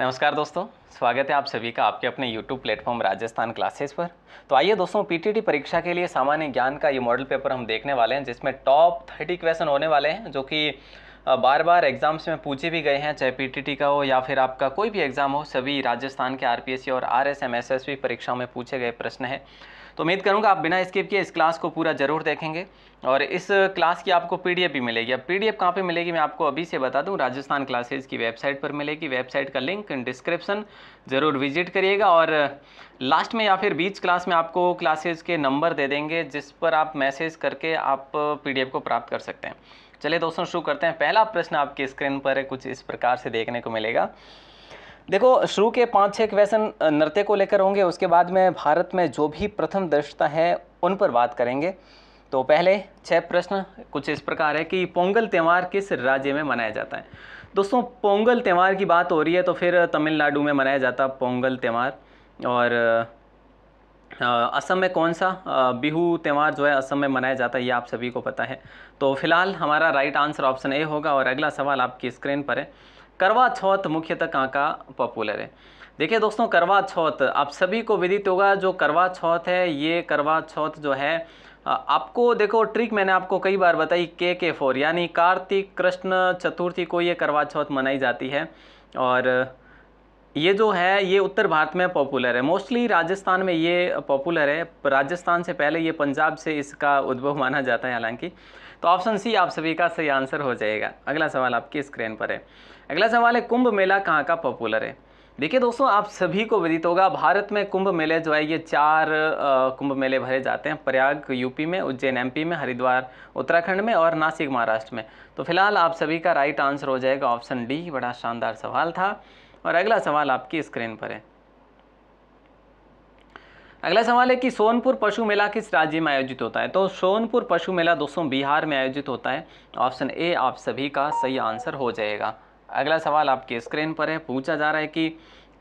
नमस्कार दोस्तों स्वागत है आप सभी का आपके अपने YouTube प्लेटफॉर्म राजस्थान क्लासेस पर तो आइए दोस्तों पीटीटी परीक्षा के लिए सामान्य ज्ञान का ये मॉडल पेपर हम देखने वाले हैं जिसमें टॉप थर्टी क्वेश्चन होने वाले हैं जो कि बार बार एग्जाम्स में पूछे भी गए हैं चाहे पीटीटी का हो या फिर आपका कोई भी एग्ज़ाम हो सभी राजस्थान के आर और आर एस परीक्षाओं में पूछे गए प्रश्न हैं तो उम्मीद करूँगा आप बिना स्किप किए इस क्लास को पूरा ज़रूर देखेंगे और इस क्लास की आपको पीडीएफ भी मिलेगी अब पीडीएफ कहाँ पे मिलेगी मैं आपको अभी से बता दूँ राजस्थान क्लासेज की वेबसाइट पर मिलेगी वेबसाइट का लिंक डिस्क्रिप्शन ज़रूर विजिट करिएगा और लास्ट में या फिर बीच क्लास में आपको क्लासेज के नंबर दे देंगे जिस पर आप मैसेज करके आप पी को प्राप्त कर सकते हैं चलिए दोस्तों शुरू करते हैं पहला प्रश्न आपकी स्क्रीन पर कुछ इस प्रकार से देखने को मिलेगा देखो शुरू के पाँच छः क्वेश्चन नृत्य को लेकर होंगे उसके बाद में भारत में जो भी प्रथम दृष्टता है उन पर बात करेंगे तो पहले छः प्रश्न कुछ इस प्रकार है कि पोंगल त्यौहार किस राज्य में मनाया जाता है दोस्तों पोंगल त्यौहार की बात हो रही है तो फिर तमिलनाडु में मनाया जाता पोंगल त्यौहार और असम में कौन सा बिहू त्यौहार जो है असम में मनाया जाता है ये आप सभी को पता है तो फिलहाल हमारा राइट आंसर ऑप्शन ए होगा और अगला सवाल आपकी स्क्रीन पर है करवा चौथ मुख्यतः कहाँ पॉपुलर है देखिए दोस्तों करवा चौथ आप सभी को विदित होगा जो करवा चौथ है ये करवा चौथ जो है आपको देखो ट्रिक मैंने आपको कई बार बताई के के फोर यानी कार्तिक कृष्ण चतुर्थी को ये करवा चौथ मनाई जाती है और ये जो है ये उत्तर भारत में पॉपुलर है मोस्टली राजस्थान में ये पॉपुलर है राजस्थान से पहले ये पंजाब से इसका उद्भव माना जाता है हालांकि तो ऑप्शन सी आप सभी का सही आंसर हो जाएगा अगला सवाल आपकी स्क्रीन पर है अगला सवाल है कुंभ मेला कहाँ का पॉपुलर है देखिए दोस्तों आप सभी को विदित होगा भारत में कुंभ मेले जो है ये चार कुंभ मेले भरे जाते हैं प्रयाग यूपी में उज्जैन एमपी में हरिद्वार उत्तराखंड में और नासिक महाराष्ट्र में तो फिलहाल आप सभी का राइट आंसर हो जाएगा ऑप्शन डी बड़ा शानदार सवाल था और अगला सवाल आपकी स्क्रीन पर है अगला सवाल है कि सोनपुर पशु मेला किस राज्य में आयोजित होता है तो सोनपुर पशु मेला दोस्तों बिहार में आयोजित होता है ऑप्शन ए आप सभी का सही आंसर हो जाएगा अगला सवाल आपके स्क्रीन पर है पूछा जा रहा है कि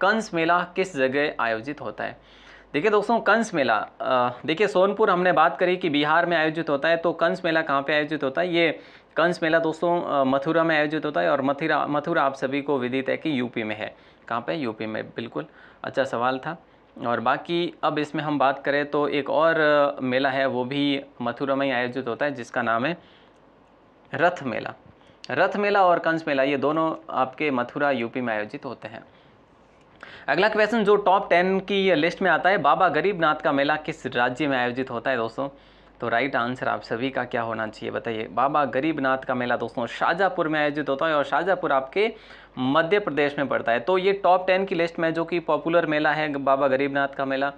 कंस मेला किस जगह आयोजित होता है देखिए दोस्तों कंस मेला देखिए सोनपुर हमने बात करी कि बिहार में आयोजित होता है तो कंस मेला कहाँ पे आयोजित होता है ये कंस मेला दोस्तों मथुरा में आयोजित होता है और मथुरा मथुरा आप सभी को विदित है कि यूपी में है कहाँ पे यूपी में बिल्कुल अच्छा सवाल था और बाकी अब इसमें हम बात करें तो एक और मेला है वो भी मथुरा में ही आयोजित होता है जिसका नाम है रथ मेला रथ मेला और कंस मेला ये दोनों आपके मथुरा यूपी में आयोजित होते हैं अगला क्वेश्चन जो टॉप टेन की लिस्ट में आता है बाबा गरीबनाथ का मेला किस राज्य में आयोजित होता है दोस्तों तो राइट आंसर आप सभी का क्या होना चाहिए बताइए बाबा गरीबनाथ का मेला दोस्तों शाहजहाँपुर में आयोजित होता है और शाहजहाँपुर आपके मध्य प्रदेश में पड़ता है तो ये टॉप टेन की लिस्ट में जो कि पॉपुलर मेला है बाबा गरीबनाथ का मेला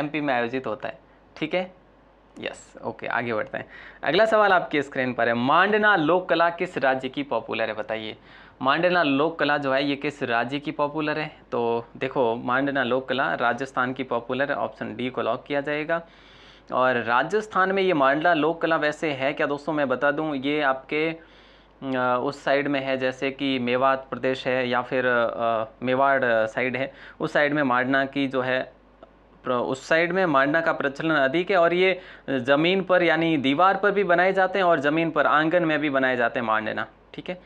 एमपी में आयोजित होता है ठीक है यस ओके आगे बढ़ते हैं अगला सवाल आपकी स्क्रीन पर है मांडना लोक कला किस राज्य की पॉपुलर है बताइए मांडना लोक कला जो है ये किस राज्य की पॉपुलर है तो देखो मांडना लोक कला राजस्थान की पॉपुलर है ऑप्शन डी को लॉक किया जाएगा और राजस्थान में ये मांडला लोक कला वैसे है क्या दोस्तों मैं बता दूँ ये आपके उस साइड में है जैसे कि मेवात प्रदेश है या फिर मेवाड़ साइड है उस साइड में मांडना की जो है उस साइड में मांडना का प्रचलन अधिक है और ये ज़मीन पर यानी दीवार पर भी बनाए जाते हैं और ज़मीन पर आंगन में भी बनाए जाते हैं मांडना ठीक है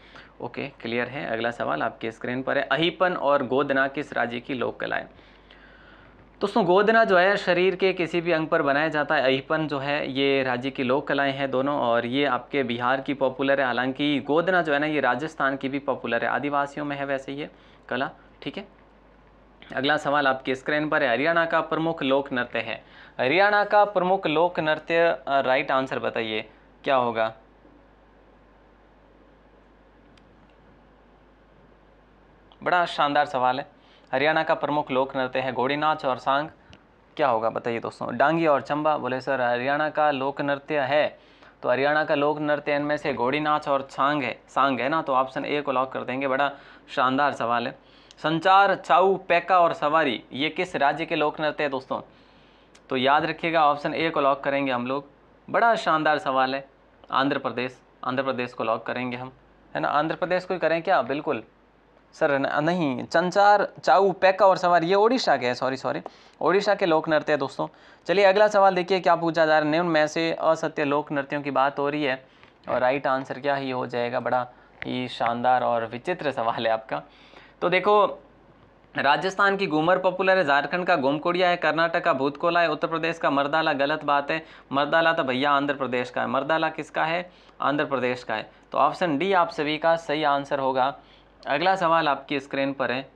ओके क्लियर है अगला सवाल आपके स्क्रीन पर है अहिपन और गोदना किस राज्य की लोक कला है दोस्तों गोदना जो है शरीर के किसी भी अंग पर बनाया जाता है अहिपन जो है ये राज्य की लोक कलाएं हैं दोनों और ये आपके बिहार की पॉपुलर है हालांकि गोदना जो है ना ये राजस्थान की भी पॉपुलर है आदिवासियों में है वैसे ये कला ठीक है अगला सवाल आपके स्क्रीन पर है हरियाणा का प्रमुख लोक नृत्य है हरियाणा का प्रमुख लोक नृत्य राइट आंसर बताइए क्या होगा बड़ा शानदार सवाल है हरियाणा का प्रमुख लोक नृत्य है घोड़ी नाच और सांग क्या होगा बताइए दोस्तों डांगी और चंबा बोले सर हरियाणा का लोक नृत्य है तो हरियाणा का लोक नृत्य इनमें से घोड़ी नाच और सांग है सांग है ना तो ऑप्शन ए को लॉक कर देंगे बड़ा शानदार सवाल है संचार चाऊ पैका और सवारी ये किस राज्य के लोक नृत्य है दोस्तों तो याद रखिएगा ऑप्शन ए को लॉक करेंगे हम लोग बड़ा शानदार सवाल है आंध्र प्रदेश आंध्र प्रदेश को लॉक करेंगे हम है ना आंध्र प्रदेश को ही करें क्या बिल्कुल सर नहीं चंचार चाऊ पैका और सवारी ये ओडिशा के हैं सॉरी सॉरी ओडिशा के लोक नृत्य है दोस्तों चलिए अगला सवाल देखिए क्या पूछा जा रहा है निम्न में से असत्य लोक नृत्यों की बात हो रही है और राइट आंसर क्या ही हो जाएगा बड़ा ही शानदार और विचित्र सवाल है आपका तो देखो राजस्थान की घूमर पॉपुलर है झारखंड का गोमकोड़िया है कर्नाटक का भूतकोला है उत्तर प्रदेश का मर्दाला गलत बात है मर्दाला तो भैया आंध्र प्रदेश का है मर्दाला किसका है आंध्र प्रदेश का है तो ऑप्शन डी आप सभी का सही आंसर होगा अगला सवाल आपकी स्क्रीन पर है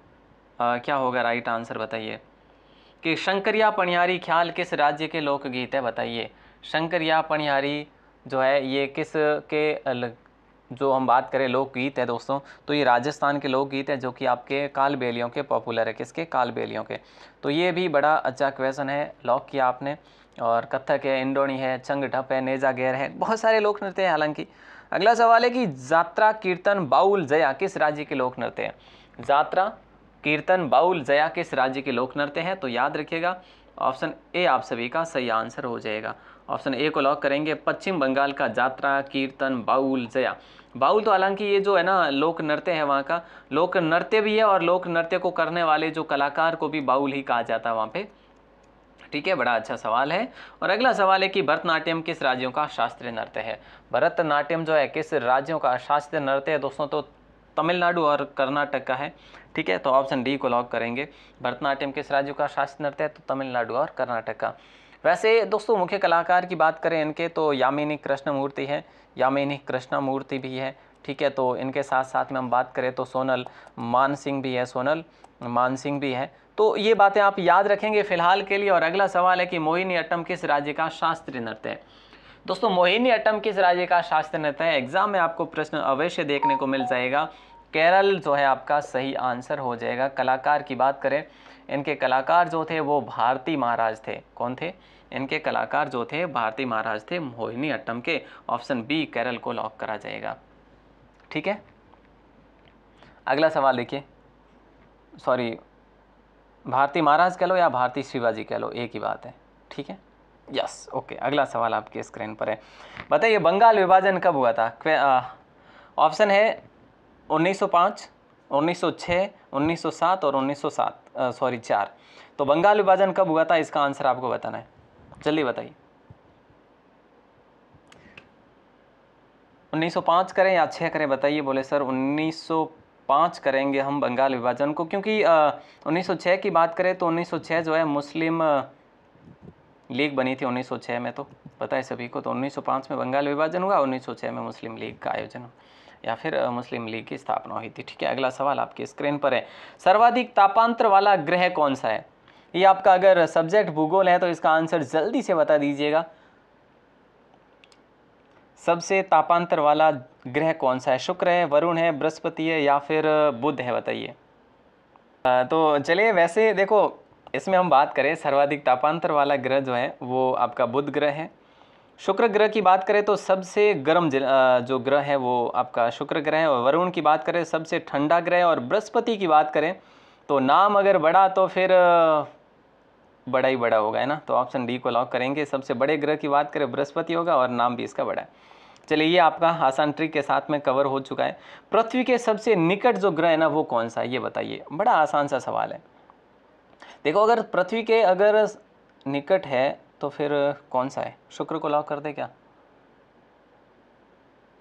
आ, क्या होगा राइट आंसर बताइए कि शंकरिया पणिहारी ख्याल किस राज्य के लोकगीत है बताइए शंकरिया पणिहारी जो है ये किस के जो हम बात करें लोकगीत है दोस्तों तो ये राजस्थान के लोकगीत हैं जो कि आपके काल बेलियों के पॉपुलर है किसके काल बेलियों के तो ये भी बड़ा अच्छा क्वेश्चन है लॉक किया आपने और कथक है इंडोनी है छंग ढप है नेजा गैर है बहुत सारे लोक नृत्य हैं हालांकि अगला सवाल है कि जात्रा कीर्तन बाउल जया किस राज्य के लोक नृत्य हैं जात्रा कीर्तन बाउल जया किस राज्य के लोक नृत्य हैं तो याद रखिएगा ऑप्शन ए आप सभी का सही आंसर हो जाएगा ऑप्शन ए को लॉक करेंगे पश्चिम बंगाल का जात्रा कीर्तन बाउल जया बाउल तो हालांकि ये जो है ना लोक नृत्य है वहाँ का लोक नृत्य भी है और लोक नृत्य को करने वाले जो कलाकार को भी बाउल ही कहा जाता है वहाँ पे ठीक है बड़ा अच्छा सवाल है और अगला सवाल है कि भरतनाट्यम किस राज्यों का शास्त्रीय नृत्य है भरतनाट्यम जो है किस राज्यों का शास्त्रीय नृत्य है दोस्तों तो तमिलनाडु और कर्नाटक का है ठीक है तो ऑप्शन डी को लॉक करेंगे भरतनाट्यम किस राज्यों का शास्त्रीय नृत्य है तो तमिलनाडु और कर्नाटक का वैसे दोस्तों मुख्य कलाकार की बात करें इनके तो यामिनी कृष्णमूर्ति है यामिनी कृष्णमूर्ति भी है ठीक है तो इनके साथ साथ में हम बात करें तो सोनल मान सिंह भी है सोनल मान सिंह भी है तो ये बातें आप याद रखेंगे फिलहाल के लिए और अगला सवाल है कि मोहिनी अट्टम किस राज्य का शास्त्रीय नृत्य है दोस्तों मोहिनी अट्टम किस राज्य का शास्त्रीय नृत्य है एग्जाम में आपको प्रश्न अवश्य देखने को मिल जाएगा केरल जो है आपका सही आंसर हो जाएगा कलाकार की बात करें इनके कलाकार जो थे वो भारती महाराज थे कौन थे इनके कलाकार जो थे भारती महाराज थे मोहिनी अट्टम के ऑप्शन बी केरल को लॉक करा जाएगा ठीक है अगला सवाल देखिए सॉरी भारती महाराज कह लो या भारती शिवाजी कह लो एक ही बात है ठीक है यस ओके अगला सवाल आपके स्क्रीन पर है बताइए बंगाल विभाजन कब हुआ था ऑप्शन है 1905 1906 1907 और 1907 सॉरी चार तो बंगाल विभाजन कब हुआ था इसका आंसर आपको बताना है जल्दी बताइए 1905 करें या 6 करें बताइए बोले सर 1905 करेंगे हम बंगाल विभाजन को क्योंकि आ, 1906 की बात करें तो 1906 जो है मुस्लिम लीग बनी थी 1906 में तो पता है सभी को तो 1905 में बंगाल विभाजन हुआ 1906 में मुस्लिम लीग का आयोजन हुआ या फिर मुस्लिम लीग की स्थापना हुई थी ठीक है अगला सवाल आपकी स्क्रीन पर है सर्वाधिक तापांतर वाला ग्रह कौन सा है ये आपका अगर सब्जेक्ट भूगोल है तो इसका आंसर जल्दी से बता दीजिएगा सबसे तापांतर वाला ग्रह कौन सा है शुक्र है वरुण है बृहस्पति है या फिर बुध है बताइए तो चलिए वैसे देखो इसमें हम बात करें सर्वाधिक तापांतर वाला ग्रह जो है वो आपका बुध ग्रह है शुक्र ग्रह की बात करें तो सबसे गर्म जो ग्रह है वो आपका शुक्र ग्रह है और वरुण की बात करें सबसे ठंडा ग्रह और बृहस्पति की बात करें तो नाम अगर बड़ा तो फिर बड़ा ही बड़ा होगा है ना तो ऑप्शन डी को लॉक करेंगे सबसे बड़े ग्रह की बात करें बृहस्पति होगा और नाम भी इसका बड़ा है चलिए ये आपका आसान ट्रिक के साथ में कवर हो चुका है पृथ्वी के सबसे निकट जो ग्रह है ना वो कौन सा है ये बताइए बड़ा आसान सा सवाल है देखो अगर पृथ्वी के अगर निकट है तो फिर कौन सा है शुक्र को लॉक कर दे क्या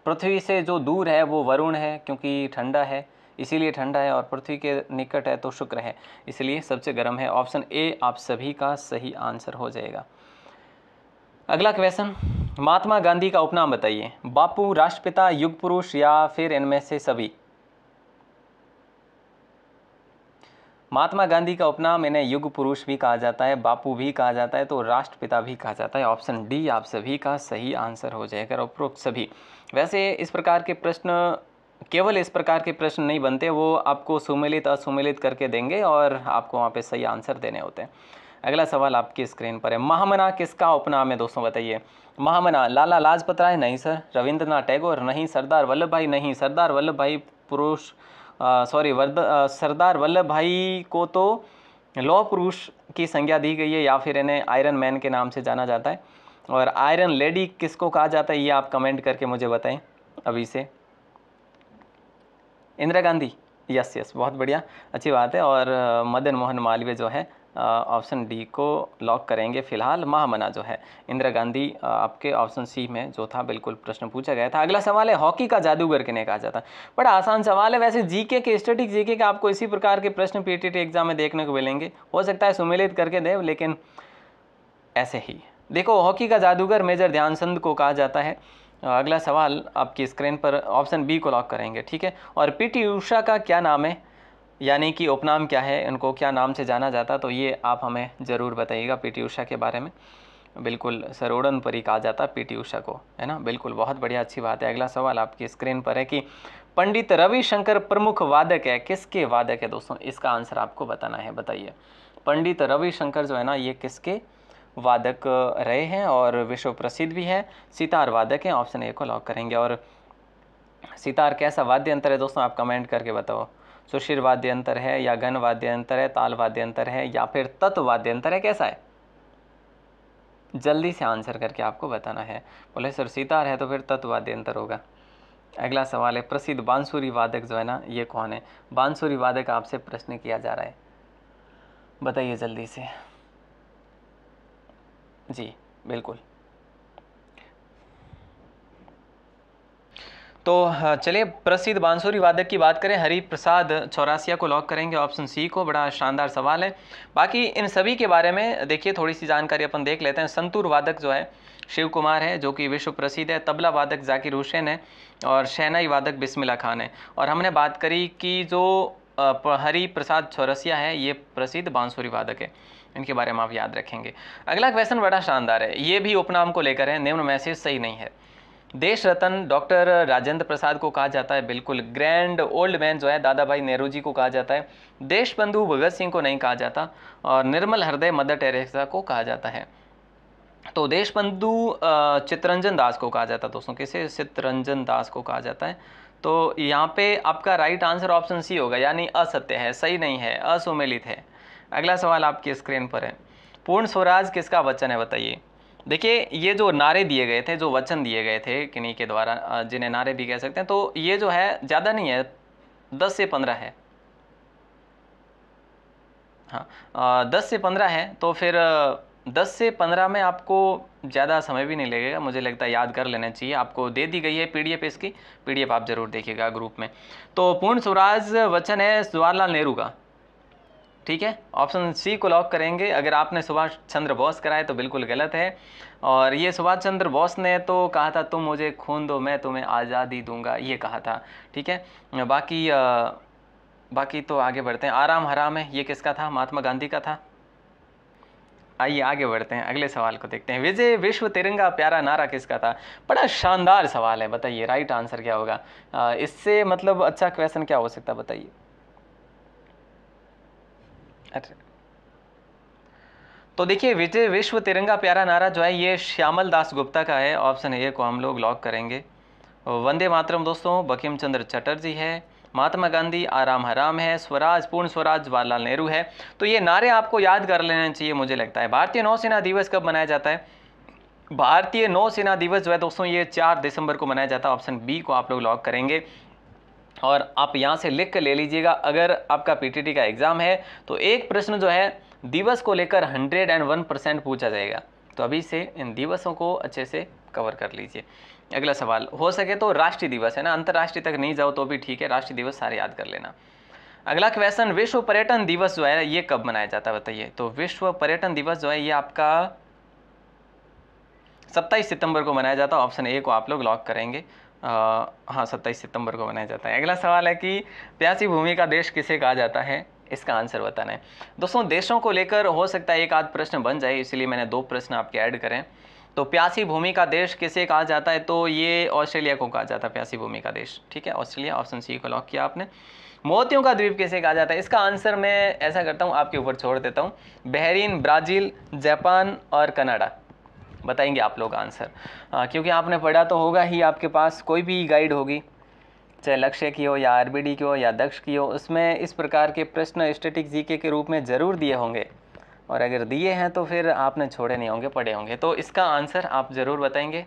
पृथ्वी से जो दूर है वो वरुण है क्योंकि ठंडा है इसीलिए ठंडा है और पृथ्वी के निकट है तो शुक्र है इसलिए सबसे गर्म है ऑप्शन ए आप सभी का सही आंसर हो जाएगा अगला क्वेश्चन महात्मा गांधी का उपनाम बताइए बापू राष्ट्रपिता युग पुरुष या फिर इनमें से सभी महात्मा गांधी का उपनाम इन्हें युग पुरुष भी कहा जाता है बापू भी कहा जाता है तो राष्ट्रपिता भी कहा जाता है ऑप्शन डी आप सभी का सही आंसर हो जाएगा उपरोक्त सभी वैसे इस प्रकार के प्रश्न केवल इस प्रकार के प्रश्न नहीं बनते वो आपको सुमिलित असुमिलित करके देंगे और आपको वहाँ पे सही आंसर देने होते हैं अगला सवाल आपकी स्क्रीन पर है महामना किसका उपनाम है दोस्तों बताइए महामना लाला लाजपत राय नहीं सर रविंद्रनाथ टैगोर नहीं सरदार वल्लभ भाई नहीं सरदार वल्लभ भाई पुरुष सॉरी वर्द सरदार वल्लभ भाई को तो लौह पुरुष की संज्ञा दी गई है या फिर इन्हें आयरन मैन के नाम से जाना जाता है और आयरन लेडी किसको कहा जाता है ये आप कमेंट करके मुझे बताएं अभी से इंदिरा गांधी यस यस बहुत बढ़िया अच्छी बात है और मदन मोहन मालवीय जो है ऑप्शन डी को लॉक करेंगे फिलहाल महामना जो है इंदिरा गांधी आपके ऑप्शन सी में जो था बिल्कुल प्रश्न पूछा गया था अगला सवाल है हॉकी का जादूगर किने कहा जाता है बड़ा आसान सवाल है वैसे जीके के स्टेटिक जीके के आपको इसी प्रकार के प्रश्न पीटीटी एग्जाम में देखने को मिलेंगे हो सकता है सुमिलित करके दे लेकिन ऐसे ही देखो हॉकी का जादूगर मेजर ध्यानचंद को कहा जाता है अगला सवाल आपकी स्क्रीन पर ऑप्शन बी को लॉक करेंगे ठीक है और पीटी उषा का क्या नाम है यानी कि उपनाम क्या है उनको क्या नाम से जाना जाता तो ये आप हमें ज़रूर बताइएगा पीटी उषा के बारे में बिल्कुल सरोड़न परी कहा जाता पीटी उषा को है ना बिल्कुल बहुत बढ़िया अच्छी बात है अगला सवाल आपकी स्क्रीन पर है कि पंडित रविशंकर प्रमुख वादक है किसके वादक है दोस्तों इसका आंसर आपको बताना है बताइए पंडित रविशंकर जो है ना ये किसके वादक रहे हैं और विश्व प्रसिद्ध भी हैं सितार वादक हैं ऑप्शन ए को लॉक करेंगे और सितार कैसा वाद्य अंतर है दोस्तों आप कमेंट करके बताओ सुशीर वाद्य अंतर है या गण वाद्य अंतर है ताल वाद्य अंतर है या फिर तत्व वाद्य अंतर है कैसा है जल्दी से आंसर करके आपको बताना है बोले सर सितार है तो फिर तत्व वाद्य अंतर होगा अगला सवाल है प्रसिद्ध बांसुरी वादक जो है ना ये कौन है बांसुरी वादक आपसे प्रश्न किया जा रहा है बताइए जल्दी से जी बिल्कुल तो चलिए प्रसिद्ध बांसुरी वादक की बात करें हरि प्रसाद चौरासिया को लॉक करेंगे ऑप्शन सी को बड़ा शानदार सवाल है बाकी इन सभी के बारे में देखिए थोड़ी सी जानकारी अपन देख लेते हैं संतूर वादक जो है शिव कुमार है जो कि विश्व प्रसिद्ध है तबला वादक जाकिर हुसैन है और शहनाई वादक बिस्मिल्ला खान है और हमने बात करी कि जो हरि प्रसाद चौरसिया है ये प्रसिद्ध बांसुरी वादक है इनके बारे में आप याद रखेंगे अगला क्वेश्चन बड़ा शानदार है ये भी उपनाम को लेकर है निम्न मैसेज सही नहीं है देश रतन डॉक्टर राजेंद्र प्रसाद को कहा जाता है बिल्कुल ग्रैंड ओल्ड मैन जो है दादा भाई नेहरू जी को कहा जाता है देश बंधु भगत सिंह को नहीं कहा जाता और निर्मल हृदय मदर टेरेसा को कहा जाता है तो देश बंधु चित्रंजन दास को कहा जाता है दोस्तों किसे चित्रंजन दास को कहा जाता है तो यहाँ पे आपका राइट आंसर ऑप्शन सी होगा यानी असत्य है सही नहीं है असुमिलित है अगला सवाल आपकी स्क्रीन पर है पूर्ण स्वराज किसका वचन है बताइए देखिए ये जो नारे दिए गए थे जो वचन दिए गए थे किन्हीं के द्वारा जिन्हें नारे भी कह सकते हैं तो ये जो है ज़्यादा नहीं है दस से पंद्रह है हाँ दस से पंद्रह है तो फिर दस से पंद्रह में आपको ज़्यादा समय भी नहीं लगेगा मुझे लगता है याद कर लेना चाहिए आपको दे दी गई है पीडीएफ इसकी पीडीएफ आप ज़रूर देखिएगा ग्रुप में तो पूर्ण स्वराज वचन है जवाहरलाल नेहरू का ठीक है ऑप्शन सी को लॉक करेंगे अगर आपने सुभाष चंद्र बोस कराए तो बिल्कुल गलत है और ये सुभाष चंद्र बोस ने तो कहा था तुम मुझे खून दो मैं तुम्हें आज़ादी दूंगा ये कहा था ठीक है बाकी आ, बाकी तो आगे बढ़ते हैं आराम हराम है ये किसका था महात्मा गांधी का था आइए आगे बढ़ते हैं अगले सवाल को देखते हैं विजय विश्व तिरंगा प्यारा नारा किसका था बड़ा शानदार सवाल है बताइए राइट आंसर क्या होगा इससे मतलब अच्छा क्वेश्चन क्या हो सकता है बताइए अच्छा तो देखिए विजय विश्व तिरंगा प्यारा नारा जो है ये श्यामल दास गुप्ता का है ऑप्शन ए को हम लोग लॉक करेंगे वंदे मातरम दोस्तों बकीम चंद्र चटर्जी है महात्मा गांधी आराम हराम है स्वराज पूर्ण स्वराज जवाहरलाल नेहरू है तो ये नारे आपको याद कर लेना चाहिए मुझे लगता है भारतीय नौसेना दिवस कब मनाया जाता है भारतीय नौसेना दिवस जो है दोस्तों ये चार दिसंबर को मनाया जाता है ऑप्शन बी को आप लोग लॉक करेंगे और आप यहाँ से लिख कर ले लीजिएगा अगर आपका पी का एग्ज़ाम है तो एक प्रश्न जो है दिवस को लेकर हंड्रेड एंड वन परसेंट पूछा जाएगा तो अभी से इन दिवसों को अच्छे से कवर कर लीजिए अगला सवाल हो सके तो राष्ट्रीय दिवस है ना अंतर्राष्ट्रीय तक नहीं जाओ तो भी ठीक है राष्ट्रीय दिवस सारे याद कर लेना अगला क्वेश्चन विश्व पर्यटन दिवस जो है ये कब मनाया जाता है बताइए तो विश्व पर्यटन दिवस जो है ये आपका सत्ताईस सितंबर को मनाया जाता है ऑप्शन ए को आप लोग लॉक करेंगे हाँ सत्ताईस सितंबर को मनाया जाता है अगला सवाल है कि प्यासी भूमि का देश किसे कहा जाता है इसका आंसर बताना है दोस्तों देशों को लेकर हो सकता है एक आध प्रश्न बन जाए इसलिए मैंने दो प्रश्न आपके ऐड करें तो प्यासी भूमि का देश किसे कहा जाता है तो ये ऑस्ट्रेलिया को कहा जाता है प्यासी भूमि का देश ठीक है ऑस्ट्रेलिया ऑप्शन सी को लॉक किया आपने मोतियों का द्वीप किसे कहा जाता है इसका आंसर मैं ऐसा करता हूँ आपके ऊपर छोड़ देता हूँ बहरीन ब्राज़ील जापान और कनाडा बताएंगे आप लोग आंसर आ, हाँ, क्योंकि आपने पढ़ा तो होगा ही आपके पास कोई भी गाइड होगी चाहे लक्ष्य की हो या आरबीडी की हो या दक्ष की हो उसमें इस प्रकार के प्रश्न स्टेटिक जीके के रूप में ज़रूर दिए होंगे और अगर दिए हैं तो फिर आपने छोड़े नहीं होंगे पढ़े होंगे तो इसका आंसर आप ज़रूर बताएंगे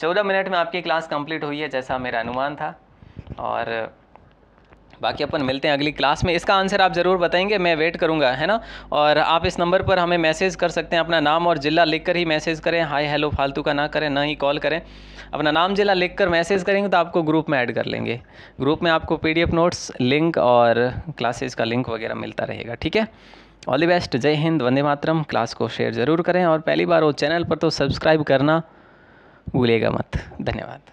चौदह मिनट में आपकी क्लास कंप्लीट हुई है जैसा मेरा अनुमान था और बाकी अपन मिलते हैं अगली क्लास में इसका आंसर आप ज़रूर बताएंगे मैं वेट करूँगा है ना और आप इस नंबर पर हमें मैसेज कर सकते हैं अपना नाम और ज़िला लिख कर ही मैसेज करें हाय हेलो फालतू का ना करें ना ही कॉल करें अपना नाम ज़िला लिख कर मैसेज करेंगे तो आपको ग्रुप में ऐड कर लेंगे ग्रुप में आपको पी नोट्स लिंक और क्लासेज का लिंक वगैरह मिलता रहेगा ठीक है ऑल द बेस्ट जय हिंद वंदे मातरम क्लास को शेयर ज़रूर करें और पहली बार वो चैनल पर तो सब्सक्राइब करना भूलेगा मत धन्यवाद